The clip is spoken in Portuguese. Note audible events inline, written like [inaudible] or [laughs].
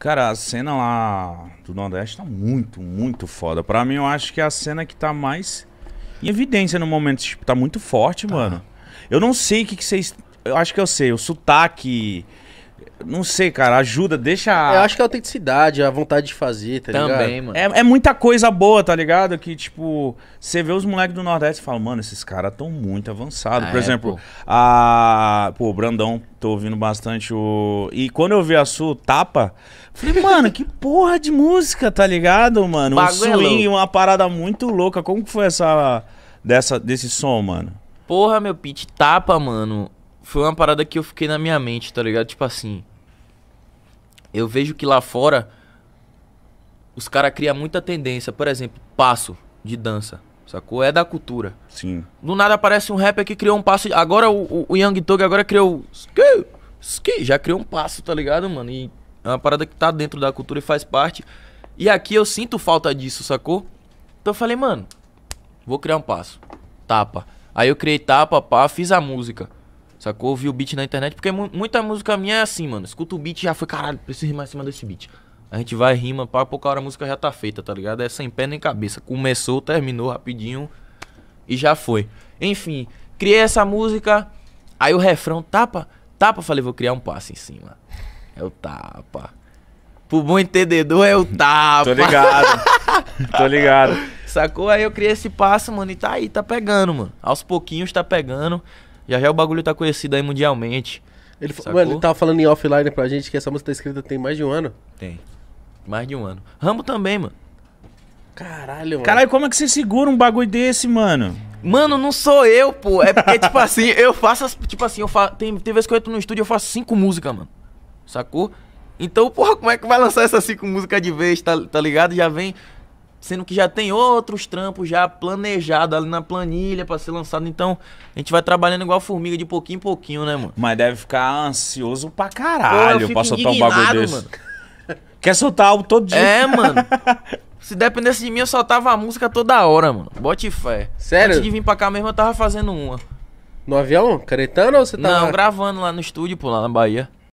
Cara, a cena lá do Nordeste tá muito, muito foda. Pra mim, eu acho que é a cena que tá mais em evidência no momento. Tipo, tá muito forte, tá. mano. Eu não sei o que, que vocês. Eu acho que eu sei, o sotaque. Não sei, cara, ajuda, deixa. A... Eu acho que é a autenticidade, a vontade de fazer, tá Também, ligado? mano. É, é, muita coisa boa, tá ligado? Que, tipo, você vê os moleques do Nordeste e fala, mano, esses caras estão muito avançados. Ah, Por é, exemplo, pô. a. Pô, Brandão, tô ouvindo bastante o. E quando eu vi a sua tapa, falei, mano, que porra de música, tá ligado, mano? Um é swing, uma parada muito louca. Como que foi essa. Dessa, desse som, mano? Porra, meu pitch tapa, mano foi uma parada que eu fiquei na minha mente, tá ligado? Tipo assim. Eu vejo que lá fora os caras criam muita tendência. Por exemplo, passo de dança. Sacou? É da cultura. Sim. Do nada aparece um rapper que criou um passo. Agora o, o Young Tog agora criou. Ski, já criou um passo, tá ligado, mano? E é uma parada que tá dentro da cultura e faz parte. E aqui eu sinto falta disso, sacou? Então eu falei, mano, vou criar um passo. Tapa. Aí eu criei tapa, pá, fiz a música. Sacou? Ouvi o beat na internet, porque muita música minha é assim, mano. Escuta o beat já foi, caralho, preciso rimar em cima desse beat. A gente vai, rima, pá, pouca hora a música já tá feita, tá ligado? É sem pé nem cabeça. Começou, terminou rapidinho e já foi. Enfim, criei essa música, aí o refrão tapa, tapa, falei, vou criar um passo em cima. É o tapa. Pro bom entendedor é o tapa. Tô ligado. Tô ligado. Sacou? Aí eu criei esse passo, mano, e tá aí, tá pegando, mano. Aos pouquinhos tá pegando. Já já o bagulho tá conhecido aí mundialmente. Ele, sacou? mano, ele tava falando em offline pra gente que essa música tá escrita tem mais de um ano. Tem. Mais de um ano. Rambo também, mano. Caralho, mano. Caralho, como é que você segura um bagulho desse, mano? Mano, não sou eu, pô. É porque, tipo [laughs] assim, eu faço. As, tipo assim, eu faço. Tem, tem vezes que eu entro no estúdio e eu faço cinco músicas, mano. Sacou? Então, porra, como é que vai lançar essas cinco músicas de vez, tá, tá ligado? Já vem sendo que já tem outros trampos já planejados ali na planilha para ser lançado. Então, a gente vai trabalhando igual formiga de pouquinho em pouquinho, né, mano? Mas deve ficar ansioso pra caralho Pô, pra soltar um bagulho desse. Mano. [laughs] Quer soltar algo todo dia. É, mano. [laughs] Se dependesse de mim, eu soltava a música toda hora, mano. Bote fé. Sério? Antes de vir pra cá mesmo, eu tava fazendo uma. No avião? Caretando ou você tava... Não, gravando lá no estúdio, pô, lá na Bahia.